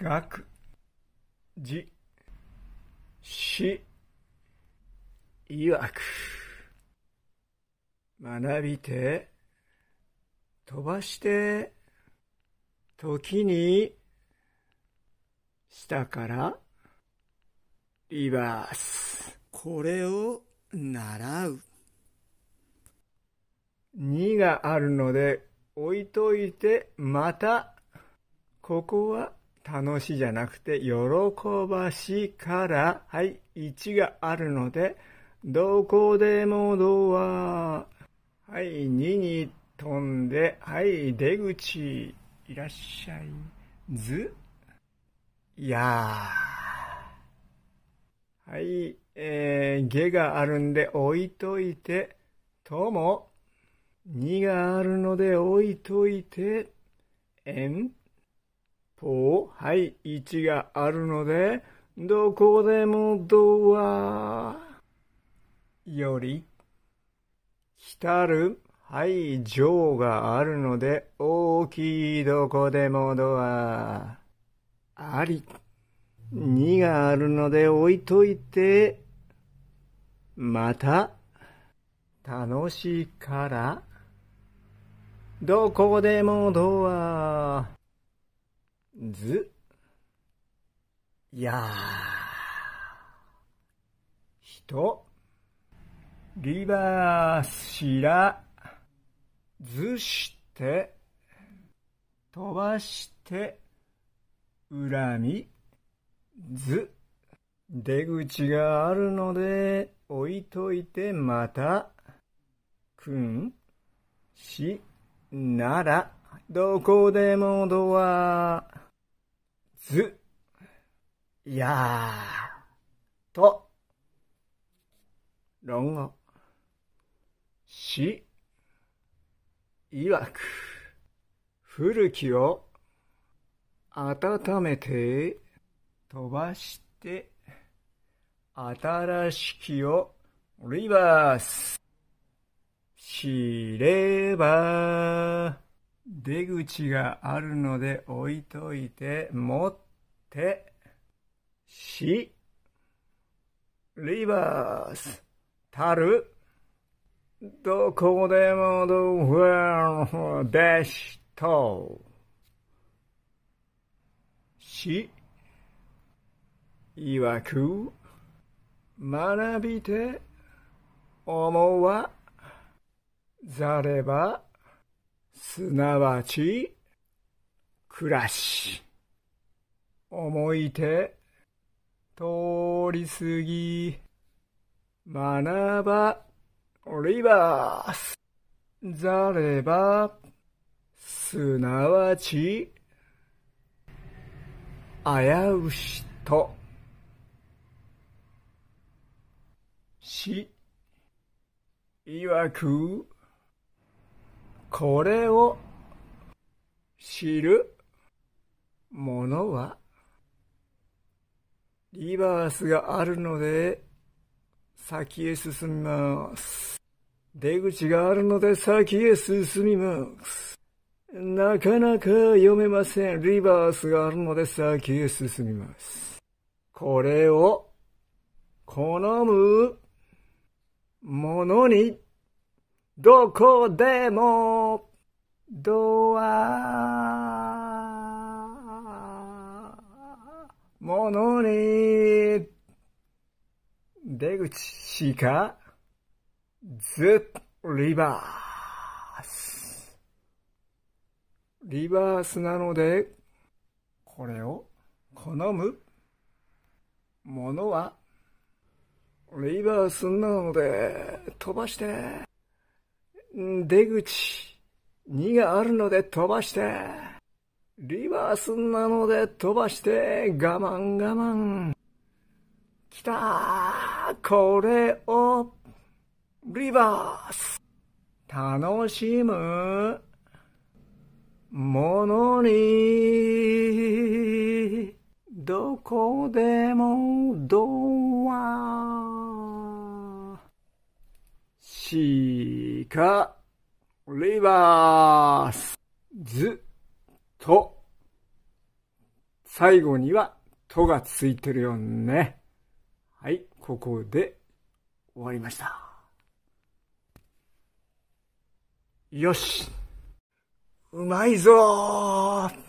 学じしいわく学びて飛ばして時に下からリバースこれを習うにがあるので置いといてまたここは楽しじゃなくて、喜ばしから、はい、1があるので、どこでもドア。はい、2に飛んで、はい、出口。いらっしゃい。ず。いやー。はい、えー、下があるんで置いといて、とも。2があるので置いといて、えん。ポはい、1があるので、どこでもドアより、たる、はい、情があるので、大きいどこでもドアあり、2があるので置いといて、また、楽しいから、どこでもドアず、やひと、リバーしら、ずして、飛ばして、恨み、ず、出口があるので、置いといてまた、くん、し、なら、どこでもドア、ず、やー、と、論語、し、いわく、古きを、温めて、飛ばして、新しきを、リバース。知れば、出口があるので置いといて、もっとて、し、リバース、たる、どこでもどこでした。し、いわく、学びて、思わ、ざれば、すなわち、暮らし。思いて通り過ぎ学ばリバースざればすなわち危うしとしいわくこれを知る者はリバースがあるので、先へ進みます。出口があるので先へ進みます。なかなか読めません。リバースがあるので先へ進みます。これを好むものにどこでもドアものに、出口しか、ずリバース。リバースなので、これを好むものは、リバースなので、飛ばして、出口2があるので飛ばして、リバースなので飛ばして我慢我慢。きたーこれをリバース楽しむものにどこでもドアしかリバースズと、最後には、とがついてるよね。はい、ここで終わりました。よしうまいぞー